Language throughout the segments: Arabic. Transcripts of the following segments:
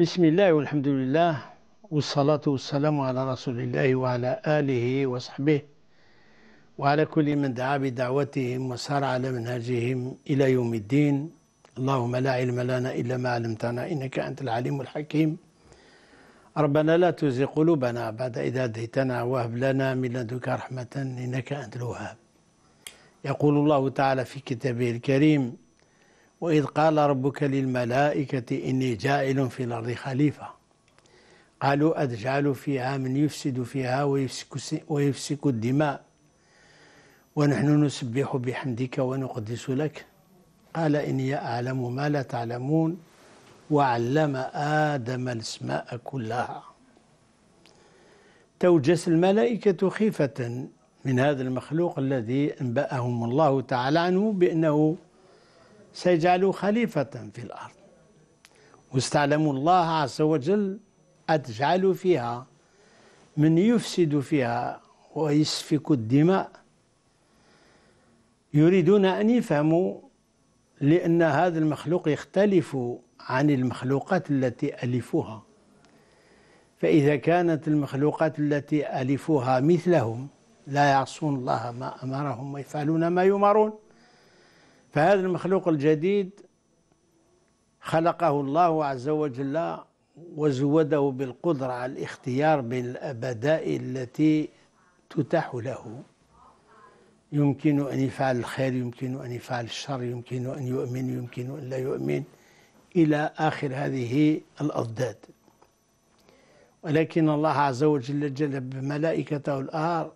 بسم الله والحمد لله والصلاة والسلام على رسول الله وعلى آله وصحبه وعلى كل من دعا بدعوتهم وسار على منهجهم إلى يوم الدين اللهم لا علم لنا إلا ما علمتنا إنك أنت العليم الحكيم ربنا لا تزغ قلوبنا بعد إذا هديتنا وهب لنا من لدنك رحمة إنك أنت الوهاب يقول الله تعالى في كتابه الكريم وإذ قال ربك للملائكة إني جائل في الأرض خليفة قالوا أتجعل فيها من يفسد فيها ويفسك, ويفسك الدماء ونحن نسبح بحمدك ونقدس لك قال إني أعلم ما لا تعلمون وعلم آدم الأسماء كلها توجس الملائكة خيفة من هذا المخلوق الذي أنبأهم الله تعالى عنه بأنه سيجعله خليفة في الأرض واستعلموا الله عز وجل أتجعل فيها من يفسد فيها ويسفك الدماء يريدون أن يفهموا لأن هذا المخلوق يختلف عن المخلوقات التي ألفوها فإذا كانت المخلوقات التي ألفوها مثلهم لا يعصون الله ما أمرهم ويفعلون ما يمرون فهذا المخلوق الجديد خلقه الله عز وجل وزوده بالقدرة على الاختيار بين الابداء التي تتاح له يمكن أن يفعل الخير يمكن أن يفعل الشر يمكن أن يؤمن يمكن أن لا يؤمن إلى آخر هذه الأضداد ولكن الله عز وجل جلب ملائكته الآر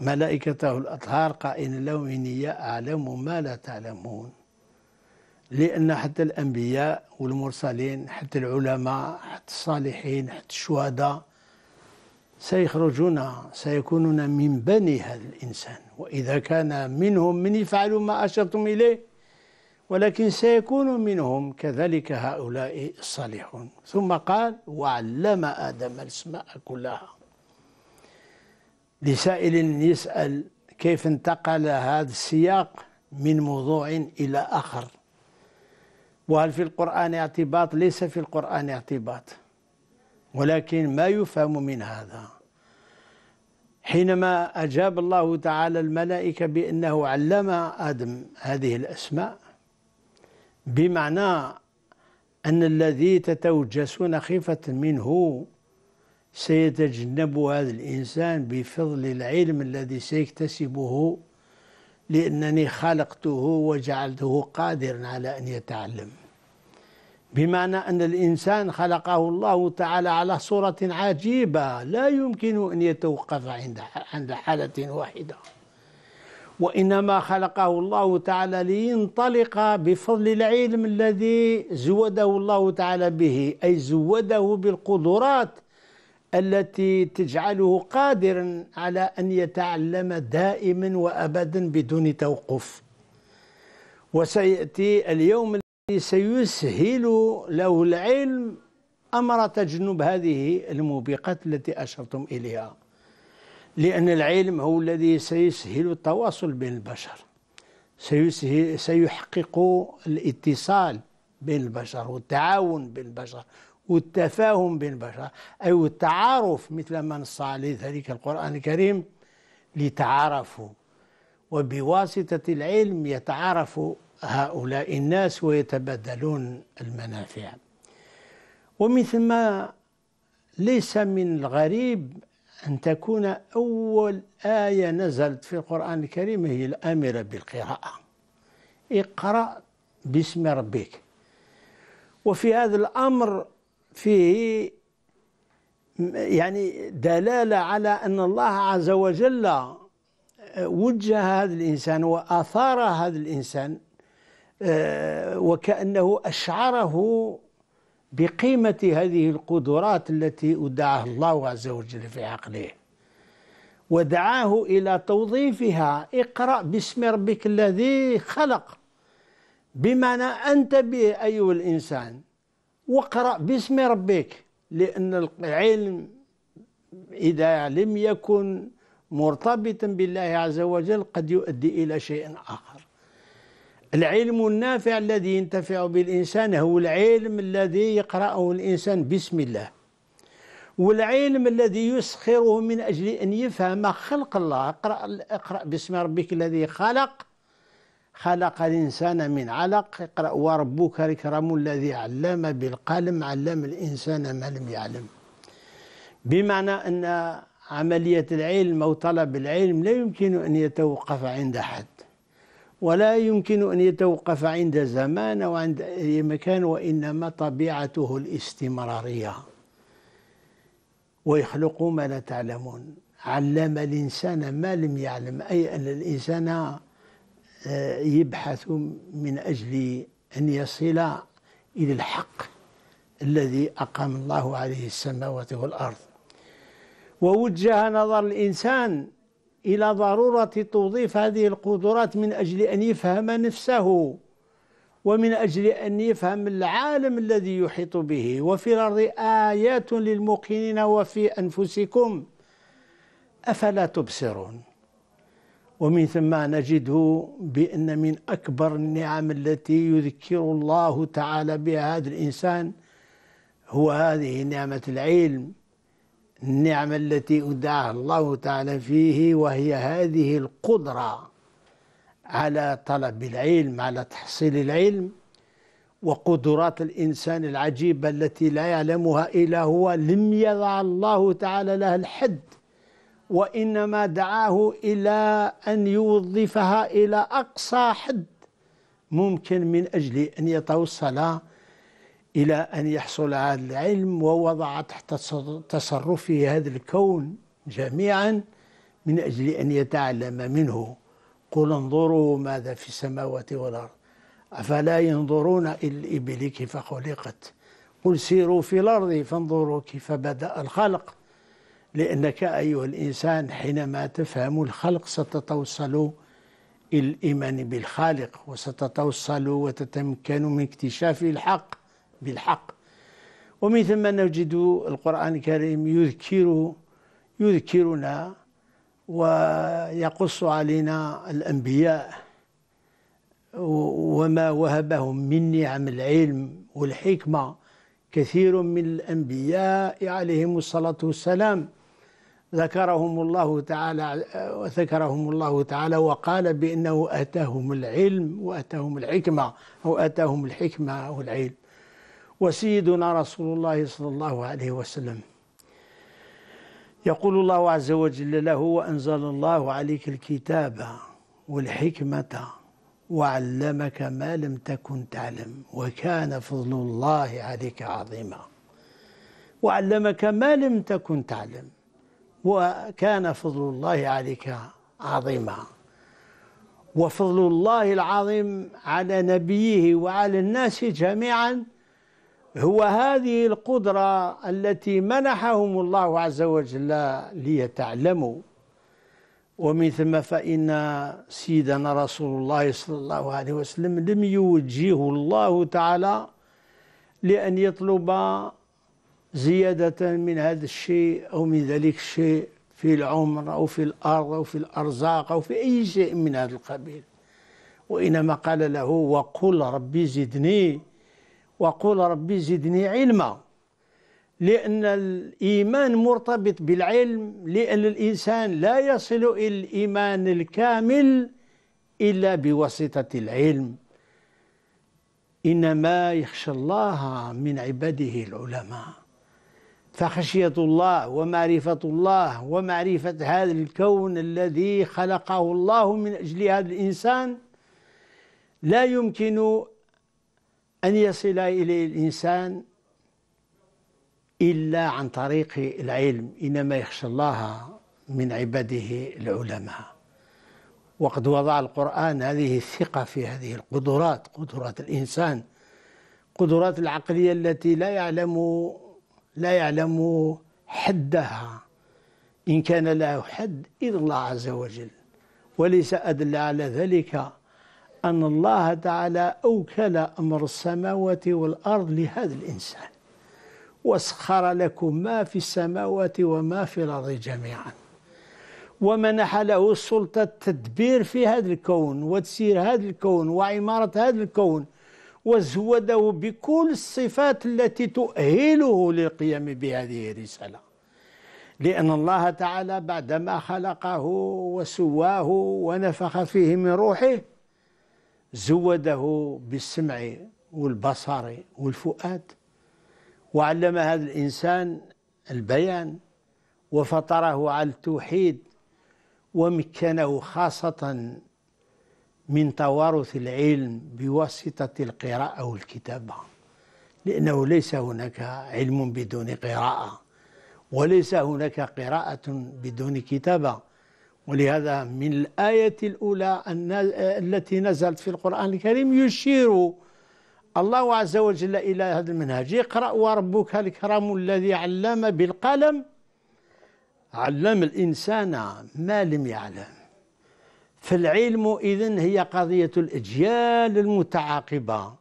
ملائكته الأطهار قائلا له إني أعلم ما لا تعلمون لأن حتى الأنبياء والمرسلين حتى العلماء حتى الصالحين حتى الشهداء سيخرجون سيكونون من بني هذا الإنسان وإذا كان منهم من يفعل ما أشرتم إليه ولكن سيكون منهم كذلك هؤلاء الصالحون ثم قال وعلم آدم الأسماء كلها لسائل يسأل كيف انتقل هذا السياق من موضوع إلى آخر وهل في القرآن اعتباط ليس في القرآن اعتباط ولكن ما يفهم من هذا حينما أجاب الله تعالى الملائكة بأنه علم آدم هذه الأسماء بمعنى أن الذي تتوجسون خيفة منه سيتجنبه هذا الإنسان بفضل العلم الذي سيكتسبه لأنني خلقته وجعلته قادرا على أن يتعلم بمعنى أن الإنسان خلقه الله تعالى على صورة عجيبة لا يمكن أن يتوقف عند عند حالة واحدة وإنما خلقه الله تعالى لينطلق بفضل العلم الذي زوده الله تعالى به أي زوده بالقدرات التي تجعله قادرا على ان يتعلم دائما وابدا بدون توقف وسياتي اليوم الذي سيسهل له العلم امر تجنب هذه الموبقات التي اشرتم اليها لان العلم هو الذي سيسهل التواصل بين البشر سيسهل سيحقق الاتصال بين البشر والتعاون بين البشر والتفاهم بين البشر أي التعارف مثل ما نص عليه ذلك القرآن الكريم لتعارفوا وبواسطة العلم يتعارف هؤلاء الناس ويتبادلون المنافع ومن ثم ليس من الغريب أن تكون أول آية نزلت في القرآن الكريم هي الآمرة بالقراءة اقرأ باسم ربك وفي هذا الأمر فيه يعني دلالة على أن الله عز وجل وجه هذا الإنسان وأثار هذا الإنسان آه، وكأنه أشعره بقيمة هذه القدرات التي أدعاه الله عز وجل في عقله ودعاه إلى توظيفها اقرأ باسم ربك الذي خلق بمعنى أنت به أيها الإنسان واقرأ باسم ربك لأن العلم إذا لم يكن مرتبطا بالله عز وجل قد يؤدي إلى شيء آخر العلم النافع الذي ينتفع بالإنسان هو العلم الذي يقرأه الإنسان باسم الله والعلم الذي يسخره من أجل أن يفهم خلق الله اقرأ, اقرأ باسم ربك الذي خلق خلق الإنسان من علق اقرأ وربك الأكرم الذي علم بالقلم علم الإنسان ما لم يعلم بمعنى أن عملية العلم أو طلب العلم لا يمكن أن يتوقف عند حد ولا يمكن أن يتوقف عند زمان أو عند أي مكان وإنما طبيعته الاستمرارية ويخلق ما لا تعلمون علم الإنسان ما لم يعلم أي أن الإنسان يبحث من أجل أن يصل إلى الحق الذي أقام الله عليه السماوات والأرض ووجه نظر الإنسان إلى ضرورة توظيف هذه القدرات من أجل أن يفهم نفسه ومن أجل أن يفهم العالم الذي يحيط به وفي الأرض آيات للموقنين وفي أنفسكم أفلا تبصرون ومن ثم نجده بأن من أكبر النعم التي يذكر الله تعالى بها هذا الإنسان هو هذه نعمة العلم النعمة التي أدعاها الله تعالى فيه وهي هذه القدرة على طلب العلم على تحصيل العلم وقدرات الإنسان العجيبة التي لا يعلمها إلا هو لم يضع الله تعالى لها الحد وإنما دعاه إلى أن يوظفها إلى أقصى حد ممكن من أجل أن يتوصل إلى أن يحصل على العلم ووضع تحت تصرفه هذا الكون جميعا من أجل أن يتعلم منه قل انظروا ماذا في السماوات والأرض أفلا ينظرون إلى الإبل كيف خلقت قل سيروا في الأرض فانظروا كيف بدأ الخلق لأنك أيها الإنسان حينما تفهم الخلق ستتوصل إلى الإيمان بالخالق وستتوصل وتتمكن من اكتشاف الحق بالحق ومن ثم نجد القرآن الكريم يذكر يذكرنا ويقص علينا الأنبياء وما وهبهم من نعم العلم والحكمة كثير من الأنبياء عليهم الصلاة والسلام ذكرهم الله تعالى وذكرهم الله تعالى وقال بأنه أتاهم العلم وأتاهم الحكمة أو أتاهم الحكمة أو العلم وسيدنا رسول الله صلى الله عليه وسلم يقول الله عز وجل له وأنزل الله عليك الكتاب والحكمة وعلمك ما لم تكن تعلم وكان فضل الله عليك عظيما وعلمك ما لم تكن تعلم وكان فضل الله عليك عظيما وفضل الله العظيم على نبيه وعلى الناس جميعا هو هذه القدرة التي منحهم الله عز وجل ليتعلموا ومن ثم فإن سيدنا رسول الله صلى الله عليه وسلم لم يوجهه الله تعالى لأن يطلب زيادة من هذا الشيء أو من ذلك الشيء في العمر أو في الأرض أو في الأرزاق أو في أي شيء من هذا القبيل وإنما قال له وقل ربي زدني وقل ربي زدني علما لأن الإيمان مرتبط بالعلم لأن الإنسان لا يصل إلى الإيمان الكامل إلا بواسطة العلم إنما يخشى الله من عباده العلماء فخشية الله ومعرفة الله ومعرفة هذا الكون الذي خلقه الله من أجل هذا الإنسان لا يمكن أن يصل إليه الإنسان إلا عن طريق العلم إنما يخشى الله من عباده العلماء وقد وضع القرآن هذه الثقة في هذه القدرات قدرات الإنسان قدرات العقلية التي لا يعلم لا يعلم حدها إن كان له حد إلا الله عز وجل وليس أدل على ذلك أن الله تعالى أوكل أمر السماوات والأرض لهذا الإنسان وسخر لكم ما في السماوات وما في الأرض جميعا ومنح له سلطة التدبير في هذا الكون وتسير هذا الكون وعمارة هذا الكون وزوده بكل الصفات التي تؤهله للقيام بهذه الرسالة لأن الله تعالى بعدما خلقه وسواه ونفخ فيه من روحه زوده بالسمع والبصر والفؤاد وعلم هذا الإنسان البيان وفطره على التوحيد ومكنه خاصة من توارث العلم بواسطة القراءة والكتابة لأنه ليس هناك علم بدون قراءة وليس هناك قراءة بدون كتابة ولهذا من الآية الأولى التي نزلت في القرآن الكريم يشير الله عز وجل إلى هذا المنهج اقرأ وربك الكرم الذي علم بالقلم علم الإنسان ما لم يعلم فالعلم إذن هي قضية الأجيال المتعاقبة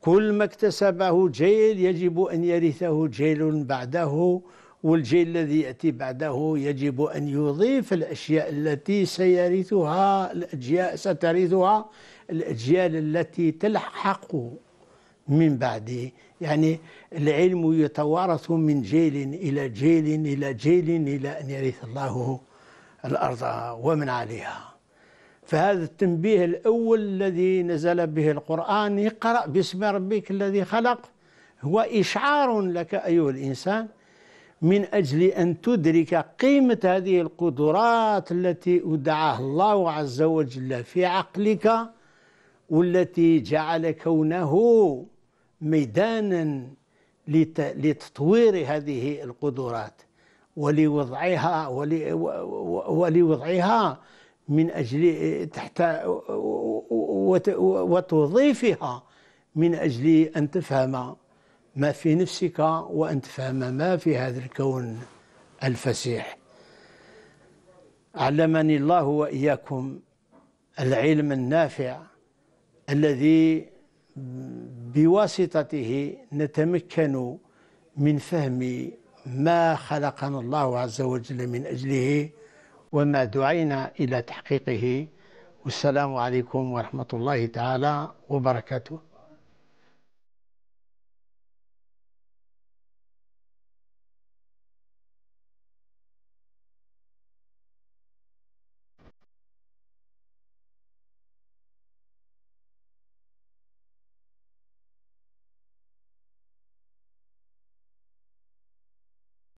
كل ما اكتسبه جيل يجب أن يرثه جيل بعده والجيل الذي يأتي بعده يجب أن يضيف الأشياء التي سيرثها الأجيال سترثها الأجيال التي تلحق من بعده يعني العلم يتوارث من جيل إلى جيل إلى جيل إلى أن يرث الله الأرض ومن عليها فهذا التنبيه الأول الذي نزل به القرآن اقرأ باسم ربك الذي خلق هو إشعار لك أيها الإنسان من أجل أن تدرك قيمة هذه القدرات التي أودعها الله عز وجل في عقلك والتي جعل كونه ميدانا لتطوير هذه القدرات ولوضعها ولوضعها من أجل تحت وتوظيفها من أجل أن تفهم ما في نفسك وأن تفهم ما في هذا الكون الفسيح علمني الله وإياكم العلم النافع الذي بواسطته نتمكن من فهم ما خلقنا الله عز وجل من أجله وما دعينا إلى تحقيقه والسلام عليكم ورحمة الله تعالى وبركاته